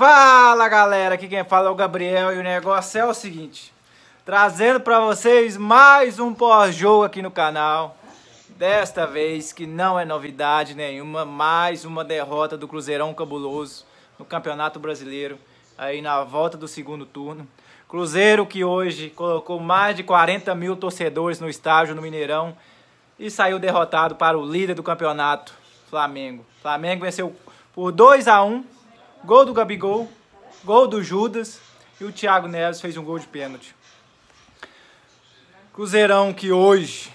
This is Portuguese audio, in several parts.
Fala galera, aqui quem fala é o Gabriel e o negócio é o seguinte Trazendo para vocês mais um pós-jogo aqui no canal Desta vez que não é novidade nenhuma, mais uma derrota do Cruzeirão Cabuloso no Campeonato Brasileiro Aí na volta do segundo turno Cruzeiro que hoje colocou mais de 40 mil torcedores no estádio no Mineirão E saiu derrotado para o líder do campeonato, Flamengo Flamengo venceu por 2 a 1 Gol do Gabigol, gol do Judas e o Thiago Neves fez um gol de pênalti. Cruzeirão que hoje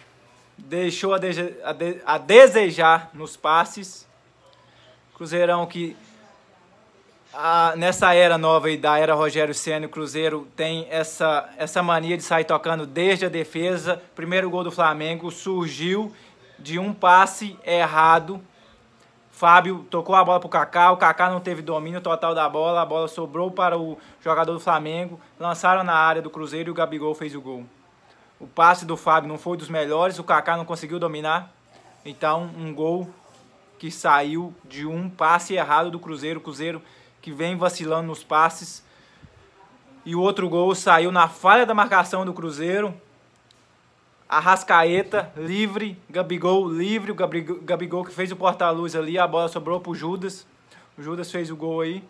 deixou a, a, de a desejar nos passes. Cruzeirão que a, nessa era nova e da era Rogério Senna, o Cruzeiro tem essa, essa mania de sair tocando desde a defesa. Primeiro gol do Flamengo surgiu de um passe errado Fábio tocou a bola pro Kaká, o Kaká não teve domínio total da bola, a bola sobrou para o jogador do Flamengo, lançaram na área do Cruzeiro e o Gabigol fez o gol. O passe do Fábio não foi dos melhores, o Kaká não conseguiu dominar. Então, um gol que saiu de um passe errado do Cruzeiro, o Cruzeiro que vem vacilando nos passes. E o outro gol saiu na falha da marcação do Cruzeiro, Arrascaeta, livre, Gabigol, livre, o Gabigol, que fez o porta-luz ali, a bola sobrou pro Judas, o Judas fez o gol aí.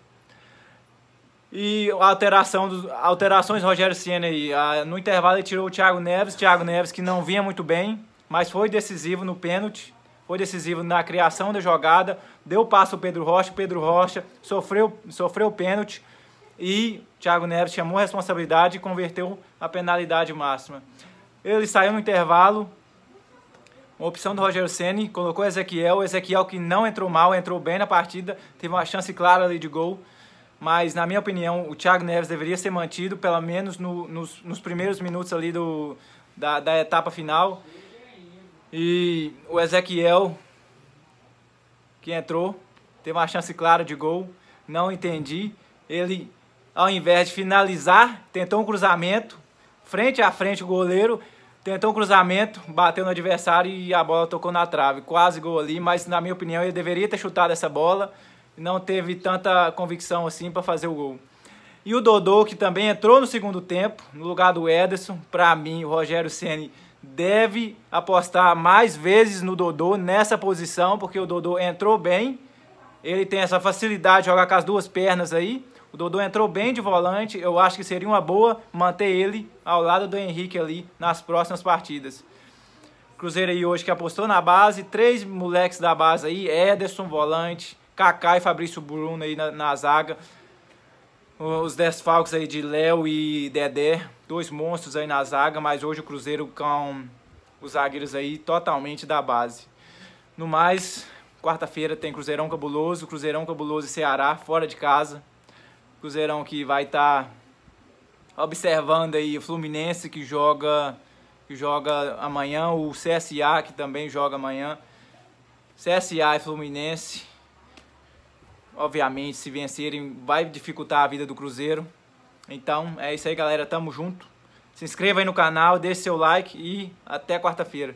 E alteração dos, alterações Rogério Senna aí, a, ah, no intervalo ele tirou o Thiago Neves, Thiago Neves que não vinha muito bem, mas foi decisivo no pênalti, foi decisivo na criação da jogada, deu passo ao Pedro Rocha, Pedro Rocha sofreu, sofreu pênalti e Thiago Neves chamou a responsabilidade e converteu a penalidade máxima. Ele saiu no intervalo. Uma opção do Rogério Ceni colocou Ezequiel. Ezequiel que não entrou mal, entrou bem na partida. Teve uma chance clara ali de gol. Mas, na minha opinião, o Thiago Neves deveria ser mantido, pelo menos no, nos, nos primeiros minutos ali do, da, da etapa final. E o Ezequiel, que entrou, teve uma chance clara de gol. Não entendi. Ele, ao invés de finalizar, tentou um cruzamento, frente a frente o goleiro Tentou um cruzamento, bateu no adversário e a bola tocou na trave. Quase gol ali, mas na minha opinião ele deveria ter chutado essa bola. Não teve tanta convicção assim para fazer o gol. E o Dodô, que também entrou no segundo tempo, no lugar do Ederson. Para mim, o Rogério Ceni deve apostar mais vezes no Dodô nessa posição, porque o Dodô entrou bem. Ele tem essa facilidade de jogar com as duas pernas aí. O Dodô entrou bem de volante, eu acho que seria uma boa manter ele ao lado do Henrique ali nas próximas partidas. Cruzeiro aí hoje que apostou na base, três moleques da base aí, Ederson, volante, Kaká e Fabrício Bruno aí na, na zaga. Os desfalques aí de Léo e Dedé, dois monstros aí na zaga, mas hoje o Cruzeiro com os zagueiros aí totalmente da base. No mais, quarta-feira tem Cruzeirão Cabuloso, Cruzeirão Cabuloso e Ceará, fora de casa. Cruzeirão que vai estar tá observando aí o Fluminense que joga que joga amanhã, o CSA que também joga amanhã. CSA e Fluminense. Obviamente, se vencerem, vai dificultar a vida do Cruzeiro. Então, é isso aí, galera. Tamo junto. Se inscreva aí no canal, deixe seu like e até quarta-feira.